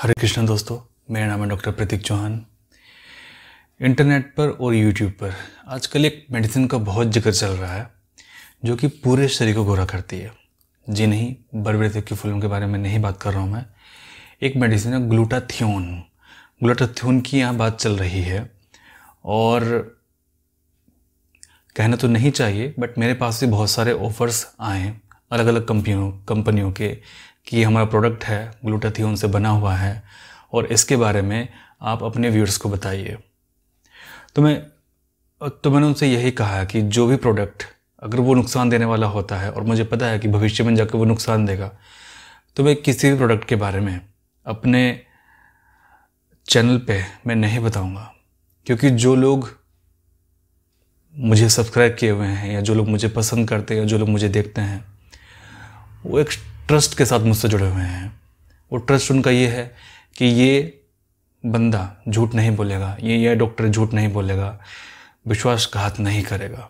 हरे कृष्णा दोस्तों मेरा नाम है डॉक्टर प्रतीक चौहान इंटरनेट पर और यूट्यूब पर आजकल एक मेडिसिन का बहुत जिक्र चल रहा है जो कि पूरे शरीर को गोरा करती है जी नहीं बड़े के की फिल्म के बारे में नहीं बात कर रहा हूँ मैं एक मेडिसिन है ग्लूटाथियोन ग्लूटाथियोन की यहाँ बात चल रही है और कहना तो नहीं चाहिए बट मेरे पास भी बहुत सारे ऑफ़र्स आए अलग अलग कंपनियों कंपनियों के कि हमारा प्रोडक्ट है ग्लूटाथियोन से बना हुआ है और इसके बारे में आप अपने व्यूअर्स को बताइए तो मैं तो मैंने उनसे यही कहा कि जो भी प्रोडक्ट अगर वो नुकसान देने वाला होता है और मुझे पता है कि भविष्य में जाकर वो नुकसान देगा तो मैं किसी भी प्रोडक्ट के बारे में अपने चैनल पे मैं नहीं बताऊंगा क्योंकि जो लोग मुझे सब्सक्राइब किए हुए हैं या जो लोग मुझे पसंद करते हैं या जो लोग मुझे देखते हैं वो एक ट्रस्ट के साथ मुझसे जुड़े हुए हैं वो ट्रस्ट उनका ये है कि ये बंदा झूठ नहीं बोलेगा ये ये डॉक्टर झूठ नहीं बोलेगा विश्वासघात नहीं करेगा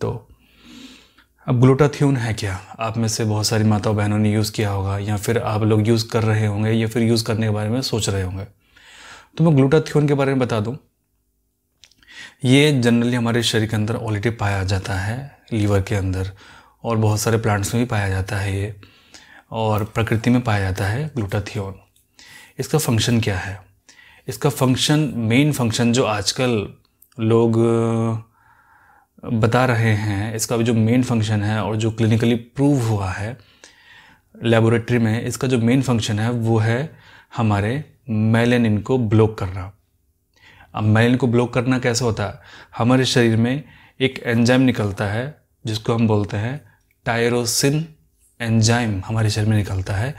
तो अब ग्लूटाथ्यून है क्या आप में से बहुत सारी माताओं बहनों ने यूज़ किया होगा या फिर आप लोग यूज़ कर रहे होंगे या फिर यूज़ करने के बारे में सोच रहे होंगे तो मैं ग्लूटाथ्यून के बारे में बता दूं ये जनरली हमारे शरीर के अंदर ऑलरेडी पाया जाता है लीवर के अंदर और बहुत सारे प्लांट्स में भी पाया जाता है ये और प्रकृति में पाया जाता है ग्लूटाथियोन इसका फंक्शन क्या है इसका फंक्शन मेन फंक्शन जो आजकल लोग बता रहे हैं इसका जो मेन फंक्शन है और जो क्लिनिकली प्रूव हुआ है लेबोरेटरी में इसका जो मेन फंक्शन है वो है हमारे मेलेनिन को ब्लॉक करना अब मेलेनिन को ब्लॉक करना कैसे होता है हमारे शरीर में एक एंजाइम निकलता है जिसको हम बोलते हैं टायरोसिन एंजाइम हमारे शरीर में निकलता है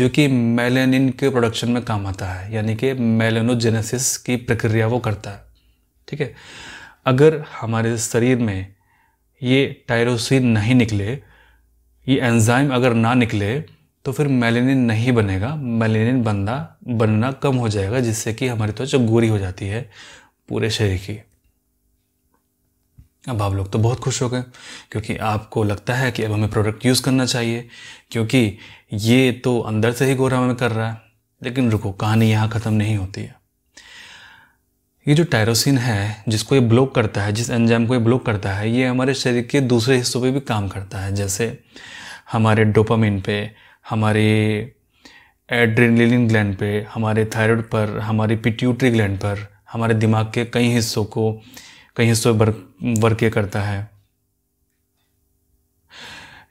जो कि मेलेनिन के प्रोडक्शन में काम आता है यानी कि मेलेनोजेनेसिस की प्रक्रिया वो करता है ठीक है अगर हमारे शरीर में ये टायरोसिन नहीं निकले ये एंजाइम अगर ना निकले तो फिर मेलेनिन नहीं बनेगा मेलेनिन बनना बनना कम हो जाएगा जिससे कि हमारी त्वचा गोरी हो जाती है पूरे शरीर की अब आप लोग तो बहुत खुश हो गए क्योंकि आपको लगता है कि अब हमें प्रोडक्ट यूज़ करना चाहिए क्योंकि ये तो अंदर से ही गोरा हमें कर रहा है लेकिन रुको कहानी यहाँ ख़त्म नहीं होती है ये जो टायरोसिन है जिसको ये ब्लॉक करता है जिस एंजाम को ये ब्लॉक करता है ये हमारे शरीर के दूसरे हिस्सों पे भी काम करता है जैसे हमारे डोपामिन पे हमारे एड्रीन ग्लैंड पे हमारे थायराइड पर हमारी पिट्यूटरी ग्लैंड पर हमारे दिमाग के कई हिस्सों को कई हिस्सों वर्क वर्क करता है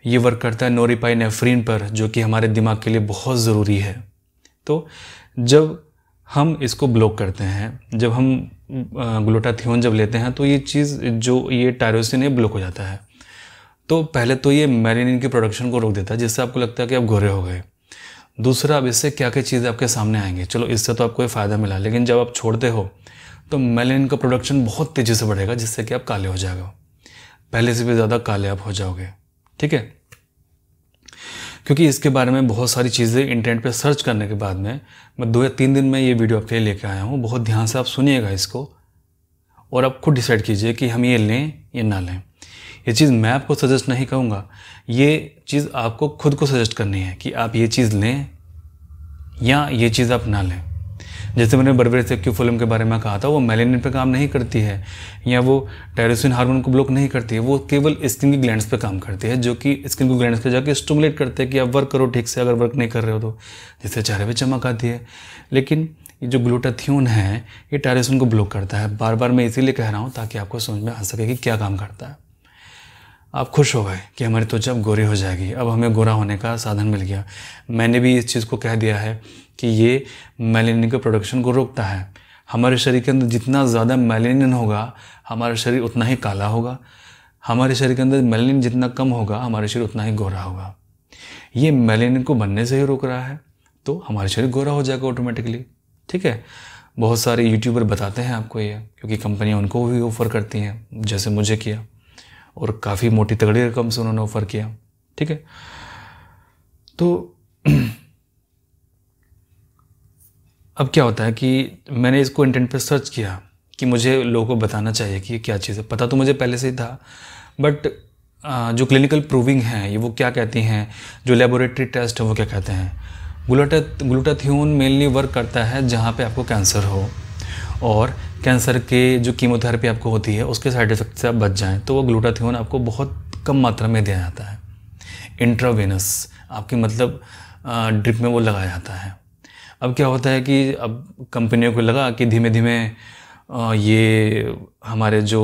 ये वर्क करता है नोरीपाई नेफ्रीन पर जो कि हमारे दिमाग के लिए बहुत ज़रूरी है तो जब हम इसको ब्लॉक करते हैं जब हम ग्लोटाथियोन जब लेते हैं तो ये चीज़ जो ये टायरोसिन ये ब्लॉक हो जाता है तो पहले तो ये मेलेनिन की प्रोडक्शन को रोक देता है जिससे आपको लगता है कि आप गोरे हो गए दूसरा अब इससे क्या क्या चीज़ें आपके सामने आएंगी चलो इससे तो आपको फ़ायदा मिला लेकिन जब आप छोड़ते हो तो मेलेनिन का प्रोडक्शन बहुत तेज़ी से बढ़ेगा जिससे कि आप काले हो जाएगा पहले से भी ज़्यादा काले आप हो जाओगे ठीक है क्योंकि इसके बारे में बहुत सारी चीज़ें इंटरनेट पर सर्च करने के बाद में मैं दो या तीन दिन में ये वीडियो आपके लिए लेके आया हूँ बहुत ध्यान से आप सुनिएगा इसको और आप खुद डिसाइड कीजिए कि हम ये लें या ना लें ये चीज़ मैं आपको सजेस्ट नहीं कहूँगा ये चीज़ आपको खुद को सजेस्ट करनी है कि आप ये चीज़ लें या ये चीज़ आप ना लें जैसे मैंने बर्बरेस फिल्म के बारे में कहा था वो मेलेनिन पे काम नहीं करती है या वो टेरोसिन हार्मोन को ब्लॉक नहीं करती है वो केवल स्किन की ग्लैंड्स पे काम करती है जो कि स्किन को ग्लैंड्स पे जाके स्टमुलेट करते हैं कि आप वर्क करो ठीक से अगर वर्क नहीं कर रहे हो तो जिससे चेहरे पर चमक आती है लेकिन ये जो ग्लूटाथियोन है ये टेरोसिन को ब्लॉक करता है बार बार मैं इसीलिए कह रहा हूँ ताकि आपको समझ में आ सके कि क्या काम करता है आप खुश हो गए कि हमारी त्वचा तो गोरी हो जाएगी अब हमें गोरा होने का साधन मिल गया मैंने भी इस चीज़ को कह दिया है कि ये मेलेनिन के प्रोडक्शन को रोकता है हमारे शरीर के अंदर जितना ज़्यादा मेलेनिन होगा हमारा शरीर उतना ही काला होगा हमारे शरीर के अंदर मेलेनिन जितना कम होगा हमारा शरीर उतना ही गोरा होगा ये मेलेनिन को बनने से ही रोक रहा है तो हमारा शरीर गोरा हो जाएगा ऑटोमेटिकली ठीक है बहुत सारे यूट्यूबर बताते हैं आपको ये क्योंकि कंपनियाँ उनको भी ऑफर करती हैं जैसे मुझे किया और काफ़ी मोटी तगड़ी रकम से उन्होंने ऑफ़र किया ठीक है तो अब क्या होता है कि मैंने इसको इंटरनेट पर सर्च किया कि मुझे लोगों को बताना चाहिए कि ये क्या चीज़ है पता तो मुझे पहले से ही था बट जो क्लिनिकल प्रूविंग है ये वो क्या कहती हैं जो लेबोरेटरी टेस्ट है वो क्या कहते हैं ग्लूटा ग्लूटाथियोन मेनली वर्क करता है जहाँ पे आपको कैंसर हो और कैंसर के जो कीमोथेरेपी आपको होती है उसके साइड इफेक्ट से आप बच जाएँ तो वो ग्लूटाथियोन आपको बहुत कम मात्रा में दिया जाता है इंट्रावेनस आपके मतलब ड्रिप में वो लगाया जाता है अब क्या होता है कि अब कंपनियों को लगा कि धीमे धीमे ये हमारे जो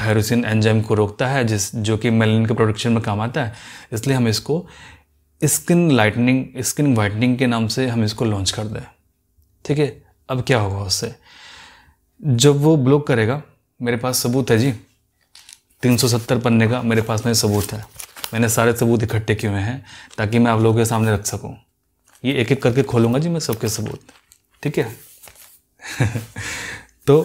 थायरोसिन एंजाइम को रोकता है जिस जो कि मेलिन के प्रोडक्शन में काम आता है इसलिए हम इसको स्किन लाइटनिंग स्किन वाइटनिंग के नाम से हम इसको लॉन्च कर दें ठीक है अब क्या होगा उससे जब वो ब्लॉक करेगा मेरे पास सबूत है जी 370 पन्ने का मेरे पास में सबूत है मैंने सारे सबूत इकट्ठे किए हुए हैं ताकि मैं आप लोगों के सामने रख सकूं ये एक एक करके खोलूंगा जी मैं सबके सबूत ठीक है तो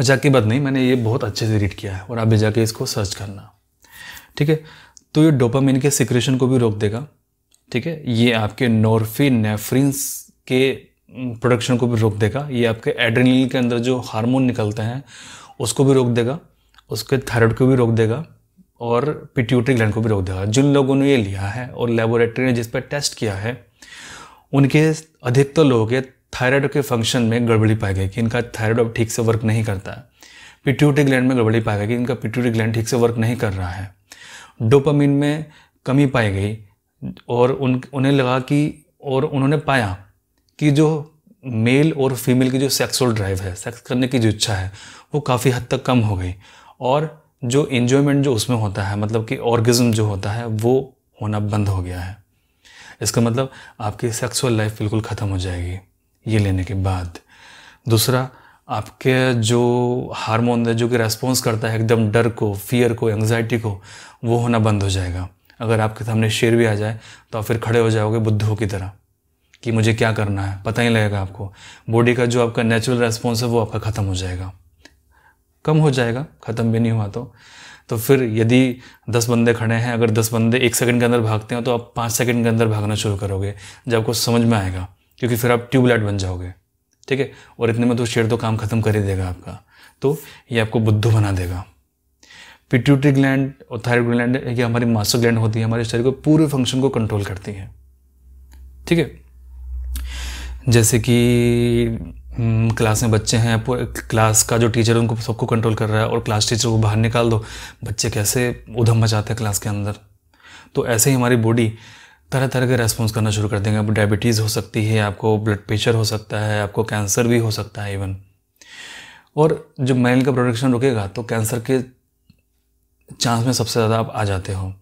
मजाक की बात नहीं मैंने ये बहुत अच्छे से रीड किया है और आप भी जाके इसको सर्च करना ठीक है तो ये डोपामिन के सिक्रेशन को भी रोक देगा ठीक है ये आपके नॉर्फी के प्रोडक्शन को भी रोक देगा ये आपके एड्रेनलिन के अंदर जो हार्मोन निकलते हैं उसको भी रोक देगा उसके थायराइड को भी रोक देगा और पिट्यूटरी ग्लैंड को भी रोक देगा जिन लोगों ने ये लिया है और लेबोरेटरी ने जिस पर टेस्ट किया है उनके अधिकतर तो लोगों के थायराइड के फंक्शन में गड़बड़ी पाई गई कि इनका थायराइड अब ठीक से वर्क नहीं करता है पिट्यूटरी ग्लैंड में गड़बड़ी पाई गई कि इनका पिट्यूटरी ग्लैंड ठीक से वर्क नहीं कर रहा है डोपामिन में कमी पाई गई और उन उन्हें लगा कि और उन्होंने पाया कि जो मेल और फीमेल की जो सेक्सुअल ड्राइव है सेक्स करने की जो इच्छा है वो काफ़ी हद तक कम हो गई और जो इन्जॉयमेंट जो उसमें होता है मतलब कि ऑर्गिज्म जो होता है वो होना बंद हो गया है इसका मतलब आपकी सेक्सुअल लाइफ बिल्कुल ख़त्म हो जाएगी ये लेने के बाद दूसरा आपके जो हार्मोन है जो कि रेस्पॉन्स करता है एकदम डर को फियर को एंगजाइटी को वो होना बंद हो जाएगा अगर आपके सामने शेर भी आ जाए तो आप फिर खड़े हो जाओगे बुद्धों की तरह कि मुझे क्या करना है पता ही लगेगा आपको बॉडी का जो आपका नेचुरल रेस्पॉन्स है वो आपका ख़त्म हो जाएगा कम हो जाएगा ख़त्म भी नहीं हुआ तो तो फिर यदि दस बंदे खड़े हैं अगर दस बंदे एक सेकंड के अंदर भागते हैं तो आप पाँच सेकंड के अंदर भागना शुरू करोगे जब आपको समझ में आएगा क्योंकि फिर आप ट्यूबलाइट बन जाओगे ठीक है और इतने में तो शेर तो काम ख़त्म कर ही देगा आपका तो ये आपको बुद्धू बना देगा पिट्यूटरी ग्लैंड और थायरॉइड ग्लैंड ये हमारी मास्टर ग्लैंड होती है हमारे शरीर को पूरे फंक्शन को कंट्रोल करती है ठीक है जैसे कि हम्म, क्लास में बच्चे हैं क्लास का जो टीचर है उनको सबको कंट्रोल कर रहा है और क्लास टीचर को बाहर निकाल दो बच्चे कैसे उधम मचाते हैं क्लास के अंदर तो ऐसे ही हमारी बॉडी तरह तरह के रेस्पॉन्स करना शुरू कर देंगे अब डायबिटीज़ हो सकती है आपको ब्लड प्रेशर हो सकता है आपको कैंसर भी हो सकता है इवन और जब मेल का प्रोडक्शन रुकेगा तो कैंसर के चांस में सबसे ज़्यादा आप आ जाते हो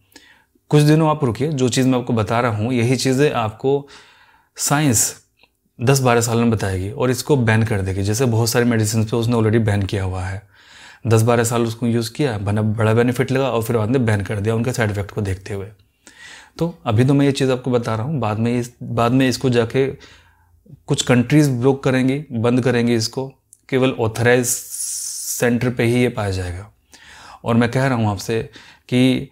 कुछ दिनों आप रुकिए जो चीज़ मैं आपको बता रहा हूँ यही चीज़ें आपको साइंस दस बारह साल में बताएगी और इसको बैन कर देगी जैसे बहुत सारे मेडिसिन पे उसने ऑलरेडी बैन किया हुआ है दस बारह साल उसको यूज़ किया बना बड़ा बेनिफिट लगा और फिर बाद में बैन कर दिया उनके साइड इफेक्ट को देखते हुए तो अभी तो मैं ये चीज़ आपको बता रहा हूँ बाद में इस बाद में इसको जाके कुछ कंट्रीज़ ब्लॉक करेंगी बंद करेंगी इसको केवल ऑथराइज सेंटर पे ही ये पाया जाएगा और मैं कह रहा हूँ आपसे कि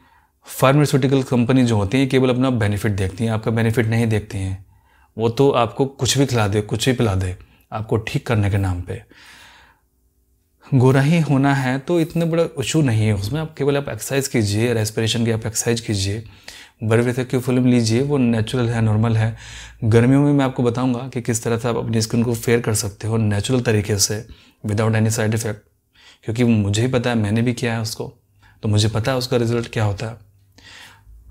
फार्मास्यूटिकल कंपनी जो होती हैं केवल अपना बेनिफिट देखती हैं आपका बेनिफिट नहीं देखती हैं वो तो आपको कुछ भी खिला दे कुछ भी पिला दे आपको ठीक करने के नाम पे गोरा ही होना है तो इतने बड़ा इशू नहीं है उसमें आप केवल आप एक्सरसाइज कीजिए रेस्पिरेशन की आप एक्सरसाइज कीजिए बर्वे तक की फिल्म लीजिए वो नेचुरल है नॉर्मल है गर्मियों में मैं आपको बताऊंगा कि किस तरह से आप अपनी स्किन को फेयर कर सकते हो नेचुरल तरीके से विदाउट एनी साइड इफ़ेक्ट क्योंकि मुझे ही पता है मैंने भी किया है उसको तो मुझे पता है उसका रिजल्ट क्या होता है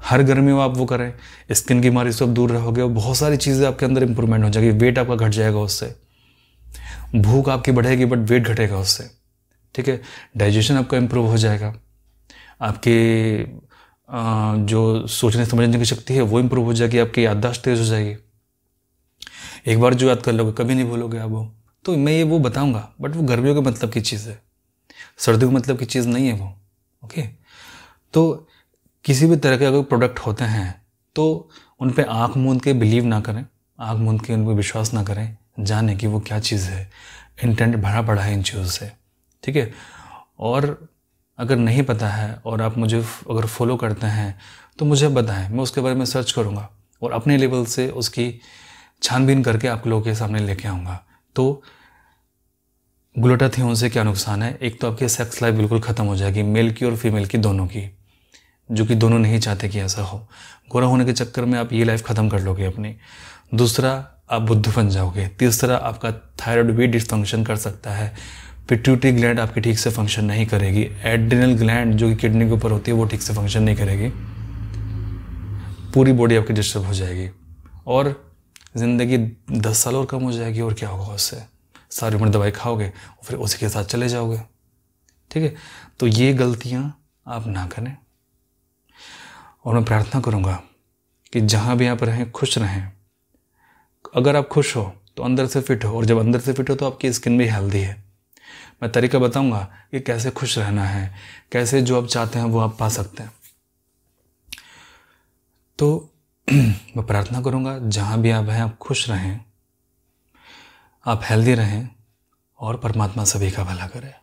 हर गर्मी में आप वो करें स्किन की बीमारी से आप दूर रहोगे और बहुत सारी चीज़ें आपके अंदर इंप्रूवमेंट हो जाएगी वेट आपका घट जाएगा उससे भूख आपकी बढ़ेगी बट वेट घटेगा उससे ठीक है डाइजेशन आपका इम्प्रूव हो जाएगा आपके जो सोचने समझने की शक्ति है वो इम्प्रूव हो जाएगी आपकी याददाश्त तेज़ हो जाएगी एक बार जो याद कर लोगे कभी नहीं भूलोगे आप वो तो मैं ये वो बताऊंगा बट वो गर्मियों के मतलब की चीज़ है सर्दियों के मतलब की चीज़ नहीं है वो ओके तो किसी भी तरह के अगर प्रोडक्ट होते हैं तो उन पर आँख मूंद के बिलीव ना करें आँख मूंद के उन पर विश्वास ना करें जाने कि वो क्या चीज़ है इंटेंट भरा पड़ा है इन चीज़ों से ठीक है और अगर नहीं पता है और आप मुझे अगर फॉलो करते हैं तो मुझे बताएं मैं उसके बारे में सर्च करूँगा और अपने लेवल से उसकी छानबीन करके आप लोगों के सामने लेके आऊँगा तो ग्लूटाथियोन से क्या नुकसान है एक तो आपकी सेक्स लाइफ बिल्कुल ख़त्म हो जाएगी मेल की और फीमेल की दोनों की जो कि दोनों नहीं चाहते कि ऐसा हो गोरा होने के चक्कर में आप ये लाइफ ख़त्म कर लोगे अपनी दूसरा आप बुद्ध बन जाओगे तीसरा आपका थायराइड भी डिसफंक्शन कर सकता है पिट्यूटरी ग्लैंड आपकी ठीक से फंक्शन नहीं करेगी एड्रिनल ग्लैंड जो कि किडनी के ऊपर होती है वो ठीक से फंक्शन नहीं करेगी पूरी बॉडी आपकी डिस्टर्ब हो जाएगी और ज़िंदगी दस साल और कम हो जाएगी और क्या होगा उससे सारी उम्र दवाई खाओगे और फिर उसी के साथ चले जाओगे ठीक है तो ये गलतियाँ आप ना करें और मैं प्रार्थना करूँगा कि जहाँ भी आप रहें खुश रहें अगर आप खुश हो तो अंदर से फिट हो और जब अंदर से फिट हो तो आपकी स्किन भी हेल्दी है मैं तरीका बताऊंगा कि कैसे खुश रहना है कैसे जो आप चाहते हैं वो आप पा सकते हैं तो मैं प्रार्थना करूंगा जहाँ भी आप हैं आप खुश रहें आप हेल्दी रहें और परमात्मा सभी का भला करें